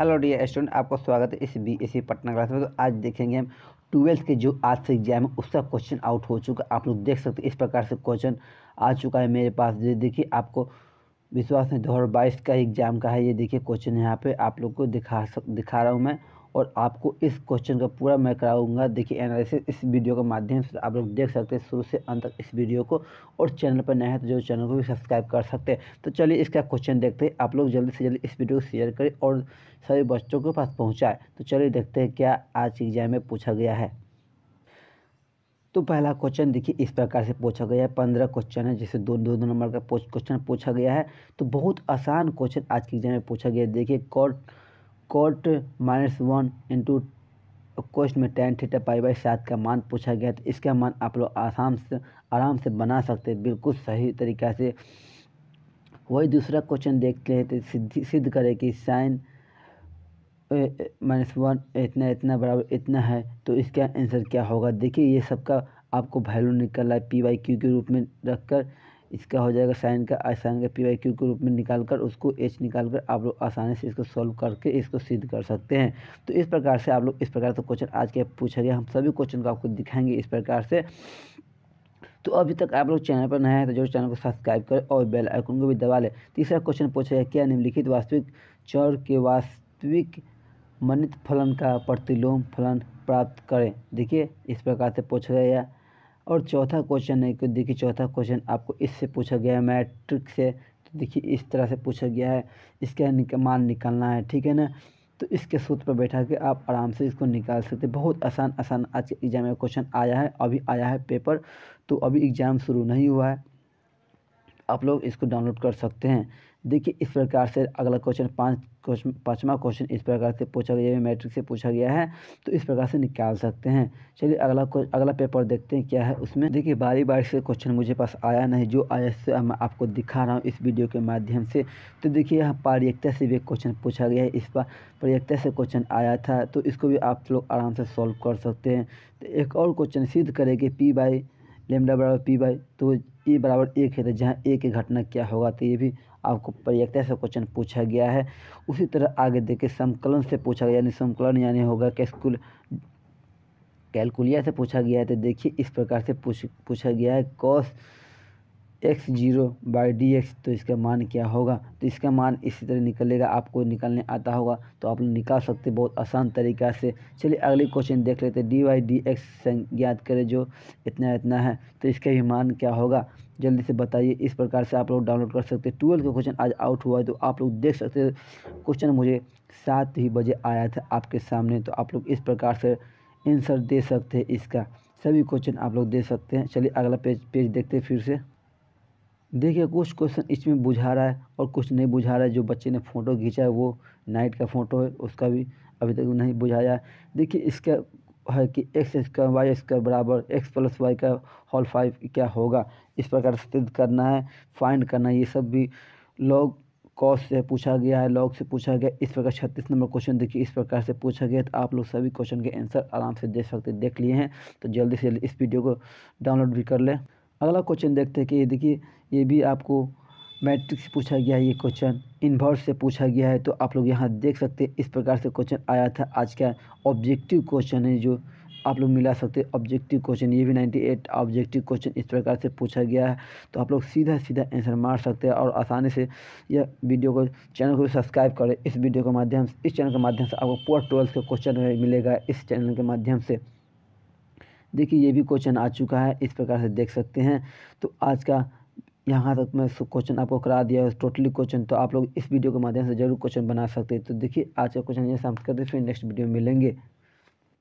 hello dear student आपका स्वागत है इस B S C Patna class में तो आज देखेंगे हम ट्वेल्थ के जो आज से एग्जाम है उसका क्वेश्चन आउट हो चुका आप लोग देख सकते हैं इस प्रकार से क्वेश्चन आ चुका है मेरे पास देखिए आपको विश्वास नहीं दो हज़ार बाईस का एग्ज़ाम का है ये देखिए क्वेश्चन यहाँ पे आप लोग को दिखा सक दिखा रहा हूँ मैं और आपको इस क्वेश्चन का पूरा मैं कराऊंगा देखिए एनालिसिस इस वीडियो के माध्यम से आप लोग देख सकते हैं शुरू से अंत तक इस वीडियो को और चैनल पर नए हैं तो जो चैनल को भी सब्सक्राइब कर सकते हैं तो चलिए इसका क्वेश्चन देखते हैं आप लोग जल्दी से जल्दी इस वीडियो को शेयर करें और सभी बच्चों के पास पहुँचाएँ तो चलिए देखते हैं क्या आज एग्जाम में पूछा गया है तो पहला क्वेश्चन देखिए इस प्रकार से पूछा गया है पंद्रह क्वेश्चन है जिसे दो दो, नंबर का क्वेश्चन पूछा गया है तो बहुत आसान क्वेश्चन आज के एग्जाम में पूछा गया है देखिए cot cot minus one into question में टेन थीटा पाई बाई सात का मान पूछा गया तो इसका मान आप लोग आसाम से आराम से बना सकते हैं बिल्कुल सही तरीक़ा से वही दूसरा क्वेश्चन देखते हैं तो सिद्ध सिद्ध करें कि साइन माइनस वन इतना इतना बराबर इतना है तो इसका आंसर क्या होगा देखिए ये सबका आपको वैल्यू निकल रहा है पी वाई क्यू के रूप में रख कर इसका हो जाएगा साइन का आई साइन का पी वाई क्यू के रूप में निकाल कर उसको एच निकाल कर आप लोग आसानी से इसको सॉल्व करके इसको सिद्ध कर सकते हैं तो इस प्रकार से आप लोग इस प्रकार से क्वेश्चन आज के पूछा गया हम सभी क्वेश्चन को आपको दिखाएंगे इस प्रकार से तो अभी तक आप लोग चैनल पर नए हैं तो जरूर चैनल को सब्सक्राइब करें और बेल आइकन को भी दबा लें तीसरा क्वेश्चन पूछा गया क्या निम्नलिखित वास्तविक चौर के वास्तविक मनित फलन का प्रतिलोम फलन प्राप्त करें देखिए इस प्रकार से पूछा गया और चौथा क्वेश्चन है कि देखिए चौथा क्वेश्चन आपको इससे पूछा गया है मैट्रिक से तो देखिए इस तरह से पूछा गया है इसका निक, मान निकालना है ठीक है ना तो इसके सूत्र पर बैठा के आप आराम से इसको निकाल सकते बहुत आसान आसान आज के एग्ज़ाम में क्वेश्चन आया है अभी आया है पेपर तो अभी एग्ज़ाम शुरू नहीं हुआ है आप लोग इसको डाउनलोड कर सकते हैं देखिए इस प्रकार से अगला क्वेश्चन पाँच क्वेश्चन पाँचवा क्वेश्चन इस प्रकार से पूछा गया है मैट्रिक से पूछा गया है तो इस प्रकार से निकाल सकते हैं चलिए अगला अगला पेपर देखते हैं क्या है उसमें देखिए बारी बारी से क्वेश्चन मुझे पास आया नहीं जो आया से मैं आपको दिखा रहा हूँ इस वीडियो के माध्यम से तो देखिए यहाँ पारियक्ता से भी क्वेश्चन पूछा गया है इस बार पारियक्ता से क्वेश्चन आया था तो इसको भी आप लोग आराम से सॉल्व कर सकते हैं तो एक और क्वेश्चन सिद्ध करेगी पी बाई लेमडा बराबर पी बाई तो ए बराबर एक है तो जहाँ ए की घटना क्या होगा तो ये भी आपको प्रयक्ता से क्वेश्चन पूछा गया है उसी तरह आगे देखे समकलन से पूछा गया यानी समकलन यानी होगा कैसकुल कैलकुलिया से पूछा गया है तो देखिए इस प्रकार से पूछ पूछा गया है cos x zero by d x तो इसका मान क्या होगा तो इसका मान इसी तरह निकलेगा आपको निकालने आता होगा तो आप लोग निकाल सकते बहुत आसान तरीका से चलिए अगले क्वेश्चन देख लेते डी वाई डी एक्स संज्ञात करें जो इतना इतना है तो इसका भी मान क्या होगा जल्दी से बताइए इस प्रकार से आप लोग डाउनलोड कर सकते हैं ट्वेल्थ का क्वेश्चन आज आउट हुआ है तो आप लोग देख सकते क्वेश्चन मुझे सात ही बजे आया था आपके सामने तो आप लोग इस प्रकार से आंसर दे सकते हैं इसका सभी क्वेश्चन आप लोग दे सकते हैं चलिए अगला पेज पेज देखते हैं फिर से देखिए कुछ क्वेश्चन इसमें बुझा रहा है और कुछ नहीं बुझा रहा है जो बच्चे ने फ़ोटो खींचा है वो नाइट का फ़ोटो है उसका भी अभी तक नहीं बुझाया है देखिए इसका है कि एक्स स्क्वायर वाई स्क्वायर बराबर एक्स प्लस वाई का हॉल फाइव क्या होगा इस प्रकार सिद्ध करना है फाइंड करना है ये सब भी लॉग कॉस से पूछा गया है लॉग से पूछा गया इस प्रकार छत्तीस नंबर क्वेश्चन देखिए इस प्रकार से पूछा गया तो आप लोग सभी क्वेश्चन के आंसर आराम से दे सकते देख लिए हैं तो जल्दी से जल्दी इस वीडियो को डाउनलोड भी कर लें अगला क्वेश्चन देखते हैं कि ये देखिए ये भी आपको मैट्रिक्स पूछा गया है ये क्वेश्चन इन्वर्स से पूछा गया है तो आप लोग यहाँ देख सकते हैं इस प्रकार से क्वेश्चन आया था आज का ऑब्जेक्टिव क्वेश्चन है जो आप लोग मिला सकते हैं ऑब्जेक्टिव क्वेश्चन ये भी 98 ऑब्जेक्टिव क्वेश्चन इस प्रकार से पूछा गया है तो आप लोग सीधा सीधा आंसर मार सकते हैं और आसानी से यह वीडियो को चैनल को सब्सक्राइब करें इस वीडियो के माध्यम से इस चैनल के माध्यम से आपको पूरा ट्वेल्थ का क्वेश्चन मिलेगा इस चैनल के माध्यम से देखिए ये भी क्वेश्चन आ चुका है इस प्रकार से देख सकते हैं तो आज का यहाँ तक मैं क्वेश्चन आपको करा दिया है टोटली क्वेश्चन तो आप लोग इस वीडियो के माध्यम से जरूर क्वेश्चन बना सकते हैं तो देखिए आज का क्वेश्चन ये समाप्त करते फिर नेक्स्ट वीडियो में मिलेंगे